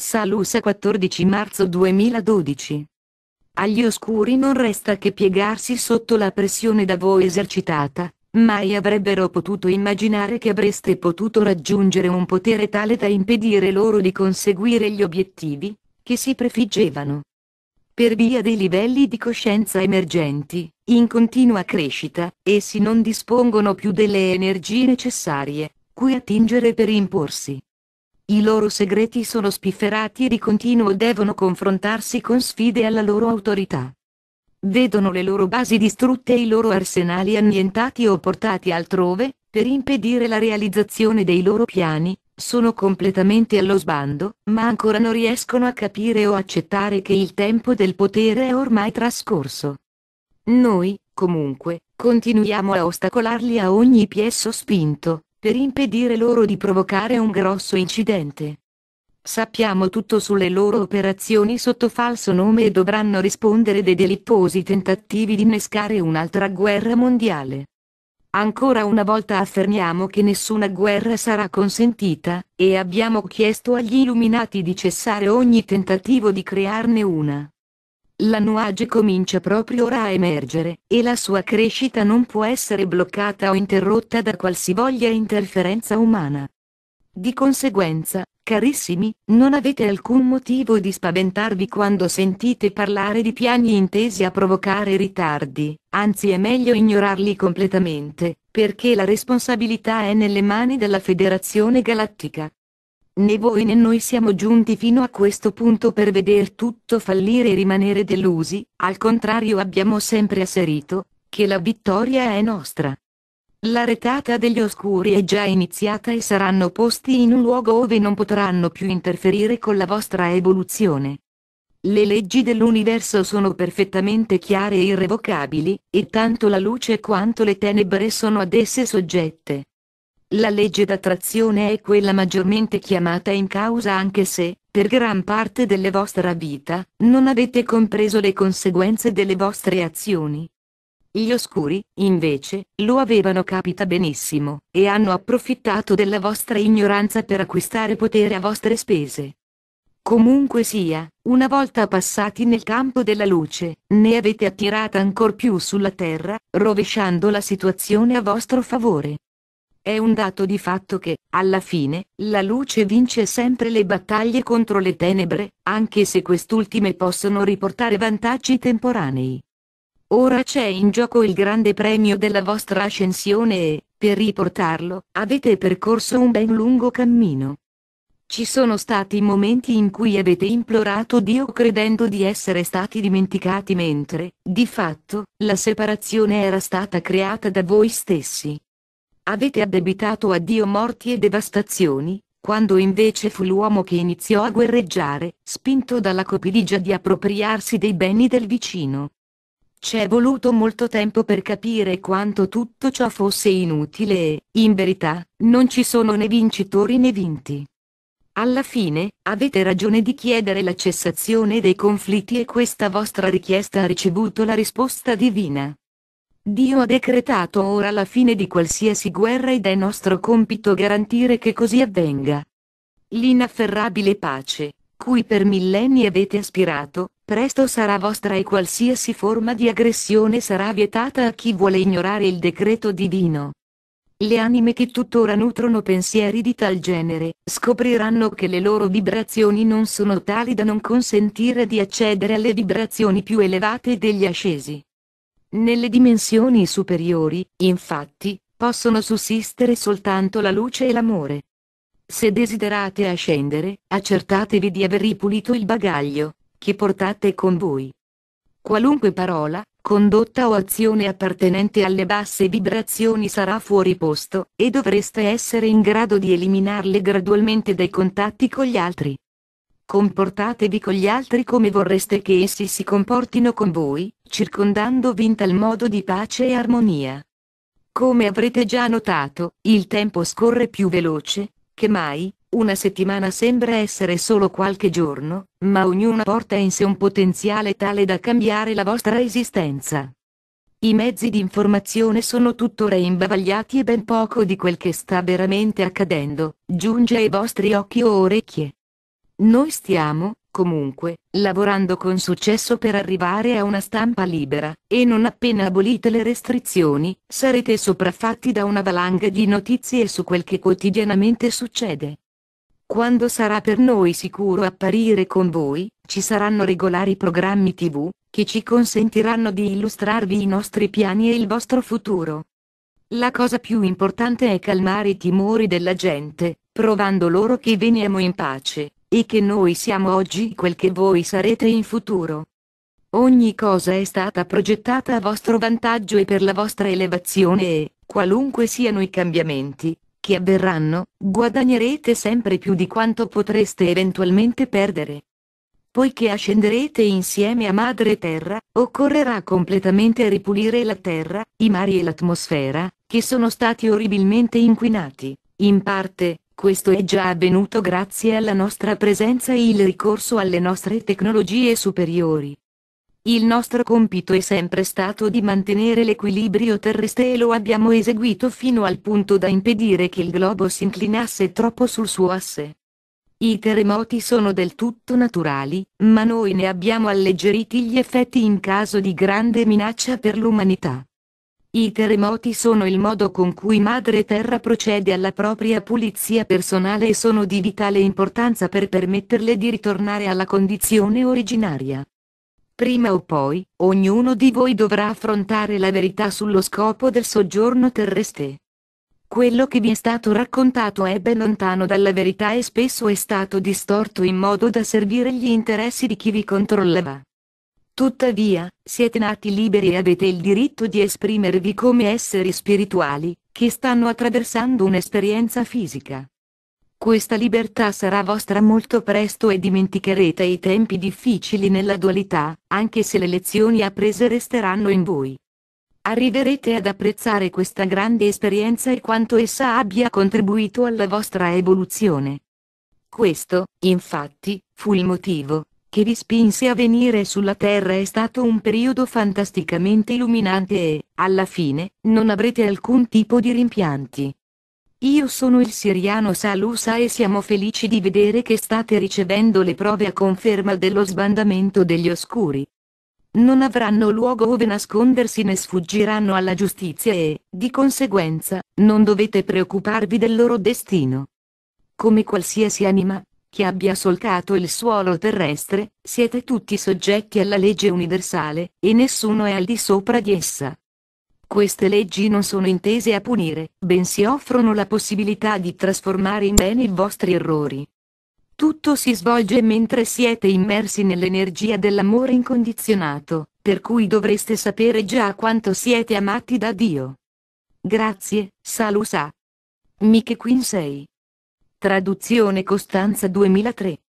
Salusa 14 marzo 2012. Agli oscuri non resta che piegarsi sotto la pressione da voi esercitata, mai avrebbero potuto immaginare che avreste potuto raggiungere un potere tale da impedire loro di conseguire gli obiettivi, che si prefiggevano. Per via dei livelli di coscienza emergenti, in continua crescita, essi non dispongono più delle energie necessarie, cui attingere per imporsi. I loro segreti sono spifferati e di continuo devono confrontarsi con sfide alla loro autorità. Vedono le loro basi distrutte e i loro arsenali annientati o portati altrove, per impedire la realizzazione dei loro piani, sono completamente allo sbando, ma ancora non riescono a capire o accettare che il tempo del potere è ormai trascorso. Noi, comunque, continuiamo a ostacolarli a ogni piesso spinto, per impedire loro di provocare un grosso incidente. Sappiamo tutto sulle loro operazioni sotto falso nome e dovranno rispondere dei delittuosi tentativi di innescare un'altra guerra mondiale. Ancora una volta affermiamo che nessuna guerra sarà consentita, e abbiamo chiesto agli Illuminati di cessare ogni tentativo di crearne una la nuage comincia proprio ora a emergere, e la sua crescita non può essere bloccata o interrotta da qualsivoglia interferenza umana. Di conseguenza, carissimi, non avete alcun motivo di spaventarvi quando sentite parlare di piani intesi a provocare ritardi, anzi è meglio ignorarli completamente, perché la responsabilità è nelle mani della Federazione Galattica né voi né noi siamo giunti fino a questo punto per veder tutto fallire e rimanere delusi, al contrario abbiamo sempre asserito, che la vittoria è nostra. La retata degli oscuri è già iniziata e saranno posti in un luogo dove non potranno più interferire con la vostra evoluzione. Le leggi dell'universo sono perfettamente chiare e irrevocabili, e tanto la luce quanto le tenebre sono ad esse soggette. La legge d'attrazione è quella maggiormente chiamata in causa anche se, per gran parte della vostra vita, non avete compreso le conseguenze delle vostre azioni. Gli oscuri, invece, lo avevano capita benissimo, e hanno approfittato della vostra ignoranza per acquistare potere a vostre spese. Comunque sia, una volta passati nel campo della luce, ne avete attirata ancor più sulla terra, rovesciando la situazione a vostro favore. È un dato di fatto che, alla fine, la luce vince sempre le battaglie contro le tenebre, anche se quest'ultime possono riportare vantaggi temporanei. Ora c'è in gioco il grande premio della vostra ascensione e, per riportarlo, avete percorso un ben lungo cammino. Ci sono stati momenti in cui avete implorato Dio credendo di essere stati dimenticati mentre, di fatto, la separazione era stata creata da voi stessi. Avete addebitato a Dio morti e devastazioni, quando invece fu l'uomo che iniziò a guerreggiare, spinto dalla copidigia di appropriarsi dei beni del vicino. C'è voluto molto tempo per capire quanto tutto ciò fosse inutile e, in verità, non ci sono né vincitori né vinti. Alla fine, avete ragione di chiedere la cessazione dei conflitti e questa vostra richiesta ha ricevuto la risposta divina. Dio ha decretato ora la fine di qualsiasi guerra ed è nostro compito garantire che così avvenga. L'inafferrabile pace, cui per millenni avete aspirato, presto sarà vostra e qualsiasi forma di aggressione sarà vietata a chi vuole ignorare il decreto divino. Le anime che tuttora nutrono pensieri di tal genere, scopriranno che le loro vibrazioni non sono tali da non consentire di accedere alle vibrazioni più elevate degli ascesi. Nelle dimensioni superiori, infatti, possono sussistere soltanto la luce e l'amore. Se desiderate ascendere, accertatevi di aver ripulito il bagaglio che portate con voi. Qualunque parola, condotta o azione appartenente alle basse vibrazioni sarà fuori posto, e dovreste essere in grado di eliminarle gradualmente dai contatti con gli altri. Comportatevi con gli altri come vorreste che essi si comportino con voi, circondandovi in tal modo di pace e armonia. Come avrete già notato, il tempo scorre più veloce che mai, una settimana sembra essere solo qualche giorno, ma ognuna porta in sé un potenziale tale da cambiare la vostra esistenza. I mezzi di informazione sono tuttora imbavagliati e ben poco di quel che sta veramente accadendo, giunge ai vostri occhi o orecchie. Noi stiamo, comunque, lavorando con successo per arrivare a una stampa libera, e non appena abolite le restrizioni, sarete sopraffatti da una valanga di notizie su quel che quotidianamente succede. Quando sarà per noi sicuro apparire con voi, ci saranno regolari programmi tv, che ci consentiranno di illustrarvi i nostri piani e il vostro futuro. La cosa più importante è calmare i timori della gente, provando loro che veniamo in pace, e che noi siamo oggi quel che voi sarete in futuro. Ogni cosa è stata progettata a vostro vantaggio e per la vostra elevazione e, qualunque siano i cambiamenti, che avverranno, guadagnerete sempre più di quanto potreste eventualmente perdere. Poiché ascenderete insieme a Madre Terra, occorrerà completamente ripulire la Terra, i mari e l'atmosfera, che sono stati orribilmente inquinati, in parte, questo è già avvenuto grazie alla nostra presenza e il ricorso alle nostre tecnologie superiori. Il nostro compito è sempre stato di mantenere l'equilibrio terrestre e lo abbiamo eseguito fino al punto da impedire che il globo si inclinasse troppo sul suo asse. I terremoti sono del tutto naturali, ma noi ne abbiamo alleggeriti gli effetti in caso di grande minaccia per l'umanità. I terremoti sono il modo con cui Madre Terra procede alla propria pulizia personale e sono di vitale importanza per permetterle di ritornare alla condizione originaria. Prima o poi, ognuno di voi dovrà affrontare la verità sullo scopo del soggiorno terrestre. Quello che vi è stato raccontato è ben lontano dalla verità e spesso è stato distorto in modo da servire gli interessi di chi vi controllava. Tuttavia, siete nati liberi e avete il diritto di esprimervi come esseri spirituali, che stanno attraversando un'esperienza fisica. Questa libertà sarà vostra molto presto e dimenticherete i tempi difficili nella dualità, anche se le lezioni apprese resteranno in voi. Arriverete ad apprezzare questa grande esperienza e quanto essa abbia contribuito alla vostra evoluzione. Questo, infatti, fu il motivo che vi spinse a venire sulla Terra è stato un periodo fantasticamente illuminante e, alla fine, non avrete alcun tipo di rimpianti. Io sono il siriano Salusa e siamo felici di vedere che state ricevendo le prove a conferma dello sbandamento degli oscuri. Non avranno luogo dove nascondersi né sfuggiranno alla giustizia e, di conseguenza, non dovete preoccuparvi del loro destino. Come qualsiasi anima, che abbia solcato il suolo terrestre, siete tutti soggetti alla legge universale, e nessuno è al di sopra di essa. Queste leggi non sono intese a punire, bensì offrono la possibilità di trasformare in bene i vostri errori. Tutto si svolge mentre siete immersi nell'energia dell'amore incondizionato, per cui dovreste sapere già quanto siete amati da Dio. Grazie, Salusa. Miche 6 Traduzione Costanza 2003